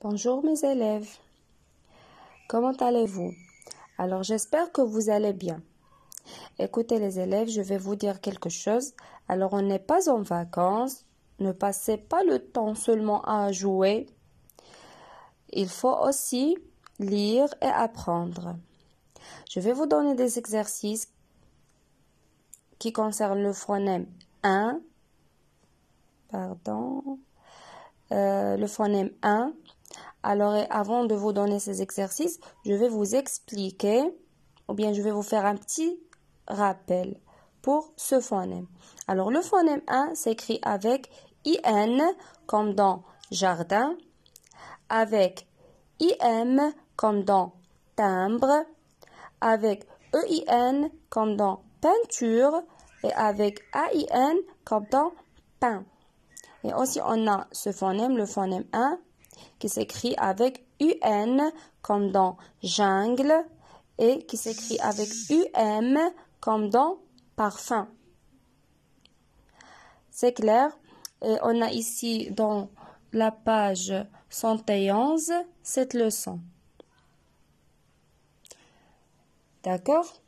Bonjour mes élèves. Comment allez-vous Alors j'espère que vous allez bien. Écoutez les élèves, je vais vous dire quelque chose. Alors on n'est pas en vacances. Ne passez pas le temps seulement à jouer. Il faut aussi lire et apprendre. Je vais vous donner des exercices qui concernent le phonème 1. Pardon. Euh, le phonème 1, alors, avant de vous donner ces exercices, je vais vous expliquer, ou bien je vais vous faire un petit rappel pour ce phonème. Alors, le phonème 1 s'écrit avec IN comme dans jardin, avec IM comme dans timbre, avec EIN comme dans peinture et avec AIN comme dans pain. Et aussi, on a ce phonème, le phonème 1, qui s'écrit avec UN comme dans jungle et qui s'écrit avec UM comme dans parfum. C'est clair. Et on a ici dans la page 111 cette leçon. D'accord